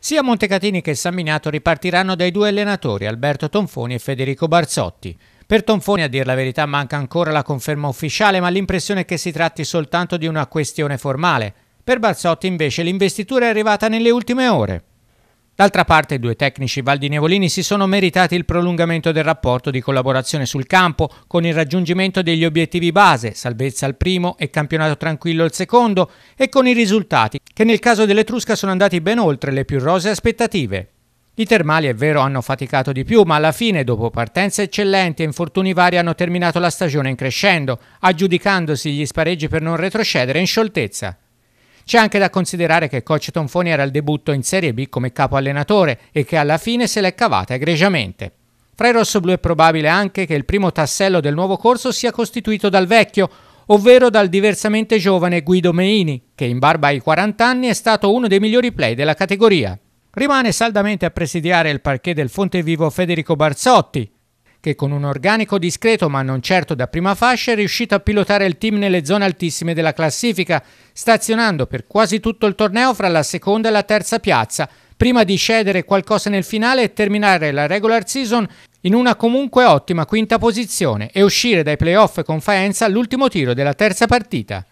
Sia Montecatini che San Minato ripartiranno dai due allenatori, Alberto Tonfoni e Federico Barzotti. Per Tonfoni, a dir la verità, manca ancora la conferma ufficiale, ma l'impressione è che si tratti soltanto di una questione formale. Per Barzotti, invece, l'investitura è arrivata nelle ultime ore. D'altra parte i due tecnici valdinevolini si sono meritati il prolungamento del rapporto di collaborazione sul campo con il raggiungimento degli obiettivi base, salvezza al primo e campionato tranquillo al secondo, e con i risultati che nel caso dell'Etrusca sono andati ben oltre le più rose aspettative. I termali è vero hanno faticato di più, ma alla fine, dopo partenze eccellenti e infortuni vari, hanno terminato la stagione in crescendo, aggiudicandosi gli spareggi per non retrocedere in scioltezza. C'è anche da considerare che Coach Tonfoni era al debutto in Serie B come capo allenatore e che alla fine se l'è cavata egregiamente. Fra i rossoblù è probabile anche che il primo tassello del nuovo corso sia costituito dal vecchio, ovvero dal diversamente giovane Guido Meini, che in barba ai 40 anni è stato uno dei migliori play della categoria. Rimane saldamente a presidiare il parquet del Fontevivo Federico Barzotti, che con un organico discreto ma non certo da prima fascia è riuscito a pilotare il team nelle zone altissime della classifica, stazionando per quasi tutto il torneo fra la seconda e la terza piazza, prima di cedere qualcosa nel finale e terminare la regular season in una comunque ottima quinta posizione e uscire dai playoff con Faenza all'ultimo tiro della terza partita.